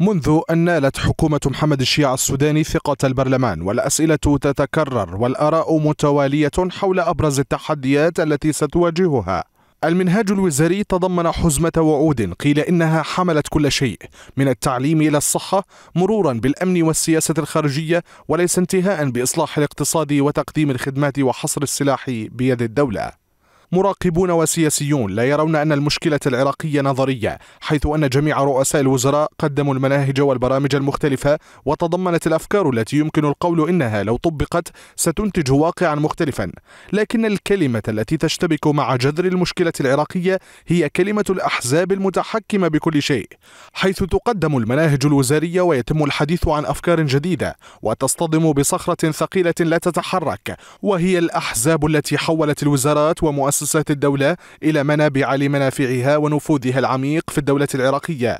منذ أن نالت حكومة محمد الشيع السوداني ثقة البرلمان والأسئلة تتكرر والآراء متوالية حول أبرز التحديات التي ستواجهها المنهاج الوزاري تضمن حزمة وعود قيل إنها حملت كل شيء من التعليم إلى الصحة مرورا بالأمن والسياسة الخارجية وليس انتهاء بإصلاح الاقتصاد وتقديم الخدمات وحصر السلاح بيد الدولة مراقبون وسياسيون لا يرون أن المشكلة العراقية نظرية حيث أن جميع رؤساء الوزراء قدموا المناهج والبرامج المختلفة وتضمنت الأفكار التي يمكن القول إنها لو طبقت ستنتج واقعا مختلفا لكن الكلمة التي تشتبك مع جذر المشكلة العراقية هي كلمة الأحزاب المتحكمة بكل شيء حيث تقدم المناهج الوزارية ويتم الحديث عن أفكار جديدة وتصطدم بصخرة ثقيلة لا تتحرك وهي الأحزاب التي حولت الوزارات ومؤسسات مؤسسات الدولة إلى منابع لمنافعها ونفوذها العميق في الدولة العراقية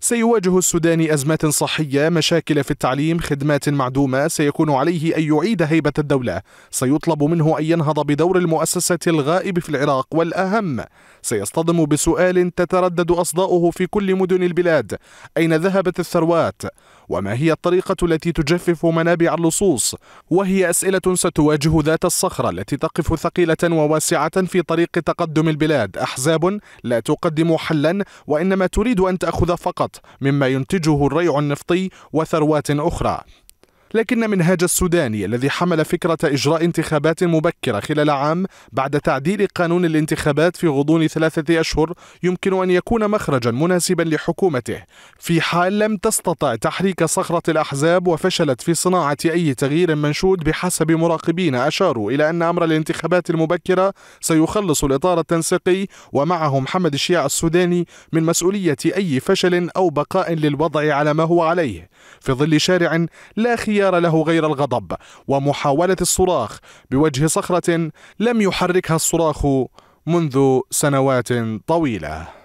سيواجه السوداني أزمات صحية مشاكل في التعليم خدمات معدومة سيكون عليه أن يعيد هيبة الدولة سيطلب منه أن ينهض بدور المؤسسة الغائب في العراق والأهم سيصطدم بسؤال تتردد أصداؤه في كل مدن البلاد أين ذهبت الثروات وما هي الطريقة التي تجفف منابع اللصوص وهي أسئلة ستواجه ذات الصخرة التي تقف ثقيلة وواسعة في طريق تقدم البلاد أحزاب لا تقدم حلا وإنما تريد أن تأخذ فقط مما ينتجه الريع النفطي وثروات أخرى لكن منهاج السوداني الذي حمل فكرة إجراء انتخابات مبكرة خلال عام بعد تعديل قانون الانتخابات في غضون ثلاثة أشهر يمكن أن يكون مخرجا مناسبا لحكومته في حال لم تستطع تحريك صخرة الأحزاب وفشلت في صناعة أي تغيير منشود بحسب مراقبين أشاروا إلى أن أمر الانتخابات المبكرة سيخلص الإطار التنسيقي ومعه محمد الشيع السوداني من مسؤولية أي فشل أو بقاء للوضع على ما هو عليه في ظل شارع لا خيار له غير الغضب ومحاولة الصراخ بوجه صخرة لم يحركها الصراخ منذ سنوات طويله